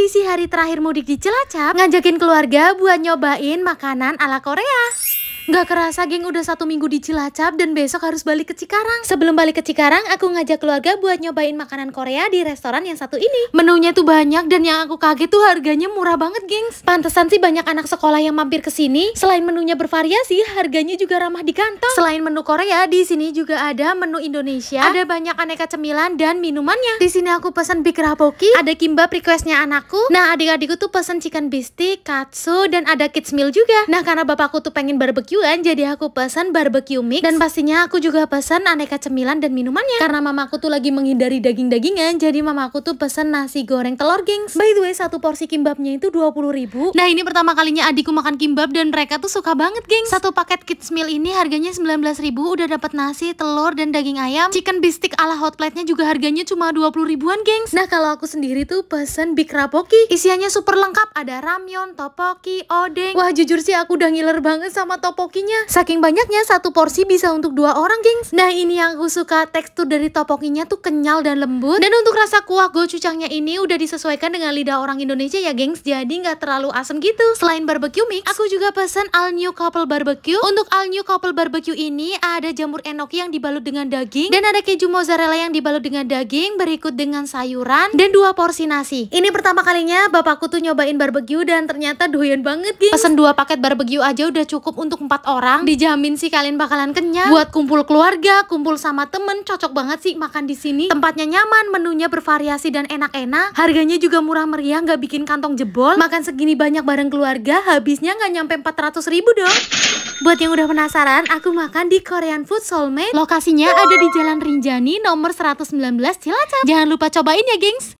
tradisi hari terakhir mudik di Cilacap ngajakin keluarga buat nyobain makanan ala Korea. Gak kerasa geng udah satu minggu di Cilacap dan besok harus balik ke Cikarang. Sebelum balik ke Cikarang, aku ngajak keluarga buat nyobain makanan Korea di restoran yang satu ini. Menunya tuh banyak dan yang aku kaget tuh harganya murah banget gengs. Pantesan sih banyak anak sekolah yang mampir ke sini. Selain menunya bervariasi, harganya juga ramah di kantong. Selain menu Korea, di sini juga ada menu Indonesia. Ada banyak aneka cemilan dan minumannya. Di sini aku pesan Big Rapoki, ada kimbap requestnya anakku. Nah adik-adikku tuh pesan chicken bistik, katsu, dan ada kids meal juga. Nah karena bapakku tuh pengen barbecue, jadi aku pesan barbecue mix dan pastinya aku juga pesan aneka cemilan dan minumannya. Karena mama aku tuh lagi menghindari daging-dagingan, jadi mama aku tuh pesan nasi goreng telur, gengs. By the way, satu porsi kimbabnya itu 20 ribu. Nah, ini pertama kalinya adikku makan kimbab dan mereka tuh suka banget, gengs. Satu paket kids meal ini harganya 19 ribu, udah dapat nasi, telur, dan daging ayam. Chicken bistik ala hot plate-nya juga harganya cuma 20 ribuan, gengs. Nah, kalau aku sendiri tuh pesan Big Rapoki. Isiannya super lengkap, ada ramyun, topoki, odeng. Wah, jujur sih aku udah ngiler banget sama topoki topokinya. Saking banyaknya satu porsi bisa untuk dua orang, gengs. Nah, ini yang aku suka. Tekstur dari topokinya tuh kenyal dan lembut. Dan untuk rasa kuah gochujangnya ini udah disesuaikan dengan lidah orang Indonesia ya, gengs. Jadi nggak terlalu asam gitu. Selain barbecue mix, aku juga pesen all new couple barbecue. Untuk all new couple barbecue ini ada jamur enoki yang dibalut dengan daging dan ada keju mozzarella yang dibalut dengan daging berikut dengan sayuran dan dua porsi nasi. Ini pertama kalinya bapakku tuh nyobain barbecue dan ternyata doyan banget, gengs. Pesan dua paket barbecue aja udah cukup untuk empat orang dijamin sih kalian bakalan kenyang buat kumpul keluarga kumpul sama temen cocok banget sih makan di sini tempatnya nyaman menunya bervariasi dan enak-enak harganya juga murah meriah nggak bikin kantong jebol makan segini banyak bareng keluarga habisnya nggak nyampe ratus ribu dong Buat yang udah penasaran, aku makan di Korean Food Soulmate. Lokasinya ada di Jalan Rinjani nomor 119 Cilacap. Jangan lupa cobain ya, gengs.